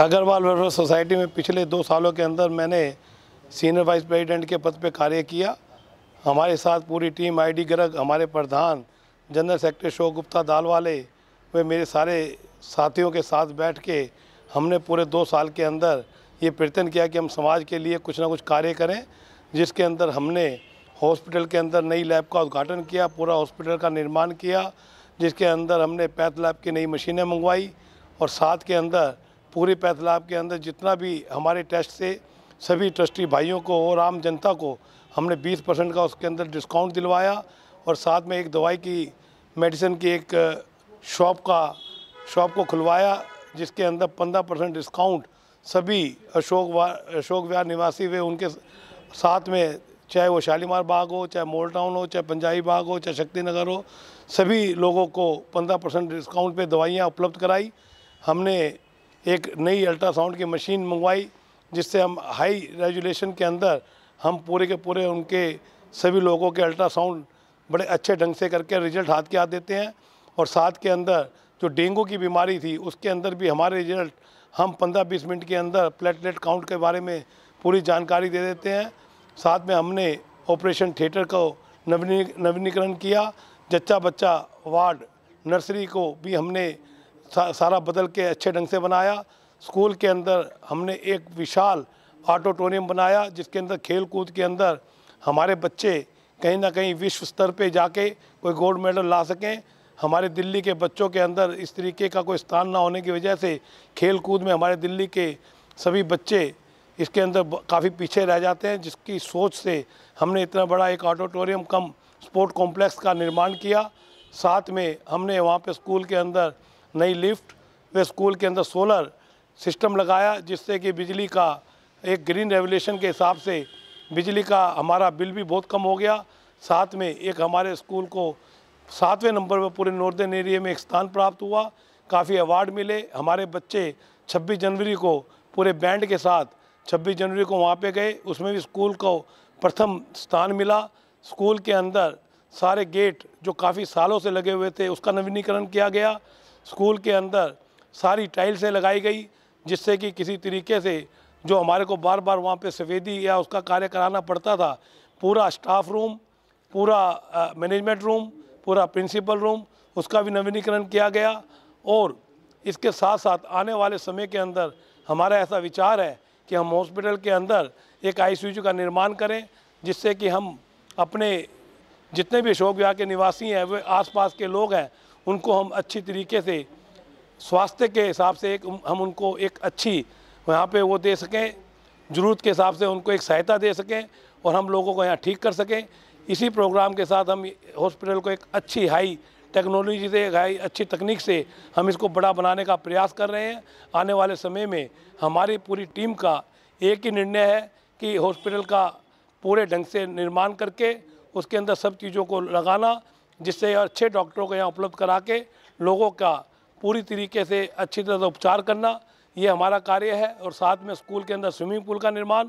Agarwal welfare society में पिछले दो सालों के अंदर मैंने सीनियर वाइस प्रेसिडेंट के पद पर कार्य किया हमारे साथ पूरी टीम आईडी गर्ग हमारे प्रधान जनरल सेक्रेटरी शोक गुप्ता दालवाले वे मेरे सारे साथियों के साथ बैठ के हमने पूरे दो साल के अंदर ये प्रयत्न किया कि हम समाज के लिए कुछ ना कुछ कार्य करें जिसके अंदर हमने हॉस्पिटल के अंदर नई लैब का उद्घाटन किया पूरा हॉस्पिटल का निर्माण किया जिसके अंदर हमने पैथ लैब की नई मशीनें मंगवाई और साथ के अंदर पूरे पैथलाब के अंदर जितना भी हमारे टेस्ट से सभी ट्रस्टी भाइयों को और आम जनता को हमने 20 परसेंट का उसके अंदर डिस्काउंट दिलवाया और साथ में एक दवाई की मेडिसिन की एक शॉप का शॉप को खुलवाया जिसके अंदर पंद्रह परसेंट डिस्काउंट सभी अशोक वा अशोक विहार निवासी हुए उनके साथ में चाहे वो शालीमार बाग हो चाहे मोल टाउन हो चाहे पंजाबी बाग हो चाहे शक्ति नगर हो सभी लोगों को पंद्रह परसेंट डिस्काउंट पर दवाइयाँ उपलब्ध कराई हमने एक नई अल्ट्रासाउंड की मशीन मंगवाई जिससे हम हाई रेजुलेशन के अंदर हम पूरे के पूरे उनके सभी लोगों के अल्ट्रासाउंड बड़े अच्छे ढंग से करके रिजल्ट हाथ के हाथ देते हैं और साथ के अंदर जो डेंगू की बीमारी थी उसके अंदर भी हमारे रिजल्ट हम 15-20 मिनट के अंदर प्लेटलेट काउंट के बारे में पूरी जानकारी दे देते हैं साथ में हमने ऑपरेशन थिएटर को नवीनीकरण किया जच्चा बच्चा वार्ड नर्सरी को भी हमने सा, सारा बदल के अच्छे ढंग से बनाया स्कूल के अंदर हमने एक विशाल ऑडिटोरियम बनाया जिसके अंदर खेल कूद के अंदर हमारे बच्चे कहीं ना कहीं विश्व स्तर पे जाके कोई गोल्ड मेडल ला सकें हमारे दिल्ली के बच्चों के अंदर इस तरीके का कोई स्थान ना होने की वजह से खेल कूद में हमारे दिल्ली के सभी बच्चे इसके अंदर काफ़ी पीछे रह जाते हैं जिसकी सोच से हमने इतना बड़ा एक ऑडिटोरियम कम स्पोर्ट कॉम्प्लेक्स का निर्माण किया साथ में हमने वहाँ पे स्कूल के अंदर नई लिफ्ट व स्कूल के अंदर सोलर सिस्टम लगाया जिससे कि बिजली का एक ग्रीन रेवोल्यूशन के हिसाब से बिजली का हमारा बिल भी बहुत कम हो गया साथ में एक हमारे स्कूल को सातवें नंबर पर पूरे नॉर्दर्न एरिया में एक स्थान प्राप्त हुआ काफ़ी अवार्ड मिले हमारे बच्चे 26 जनवरी को पूरे बैंड के साथ 26 जनवरी को वहाँ पे गए उसमें भी स्कूल को प्रथम स्थान मिला स्कूल के अंदर सारे गेट जो काफ़ी सालों से लगे हुए थे उसका नवीनीकरण किया गया स्कूल के अंदर सारी टाइल्सें लगाई गई जिससे कि किसी तरीके से जो हमारे को बार बार वहाँ पे सफ़ेदी या उसका कार्य कराना पड़ता था पूरा स्टाफ रूम पूरा मैनेजमेंट रूम पूरा प्रिंसिपल रूम उसका भी नवीनीकरण किया गया और इसके साथ साथ आने वाले समय के अंदर हमारा ऐसा विचार है कि हम हॉस्पिटल के अंदर एक आईसीयू का निर्माण करें जिससे कि हम अपने जितने भी अशोक विहार के निवासी हैं वे आसपास के लोग हैं उनको हम अच्छी तरीके से स्वास्थ्य के हिसाब से एक हम उनको एक अच्छी वहाँ पे वो दे सकें ज़रूरत के हिसाब से उनको एक सहायता दे सकें और हम लोगों को यहाँ ठीक कर सकें इसी प्रोग्राम के साथ हम हॉस्पिटल को एक अच्छी हाई टेक्नोलॉजी से हाई अच्छी तकनीक से हम इसको बड़ा बनाने का प्रयास कर रहे हैं आने वाले समय में हमारी पूरी टीम का एक ही निर्णय है कि हॉस्पिटल का पूरे ढंग से निर्माण करके उसके अंदर सब चीज़ों को लगाना जिससे अच्छे डॉक्टरों को यहाँ उपलब्ध करा के लोगों का पूरी तरीके से अच्छी तरह से उपचार करना ये हमारा कार्य है और साथ में स्कूल के अंदर स्विमिंग पूल का निर्माण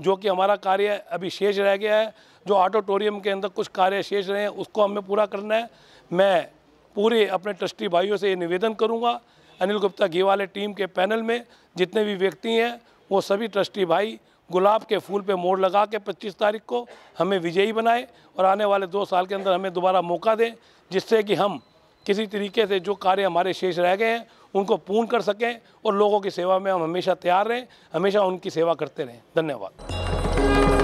जो कि हमारा कार्य अभी शेष रह गया है जो ऑडिटोरियम के अंदर कुछ कार्य शेष रहे हैं उसको हमें पूरा करना है मैं पूरे अपने ट्रस्टी भाइयों से ये निवेदन करूँगा अनिल गुप्ता घी वाले टीम के पैनल में जितने भी व्यक्ति हैं वो सभी ट्रस्टी भाई गुलाब के फूल पे मोड़ लगा के पच्चीस तारीख को हमें विजयी बनाए और आने वाले दो साल के अंदर हमें दोबारा मौका दें जिससे कि हम किसी तरीके से जो कार्य हमारे शेष रह गए हैं उनको पूर्ण कर सकें और लोगों की सेवा में हम हमेशा तैयार रहें हमेशा उनकी सेवा करते रहें धन्यवाद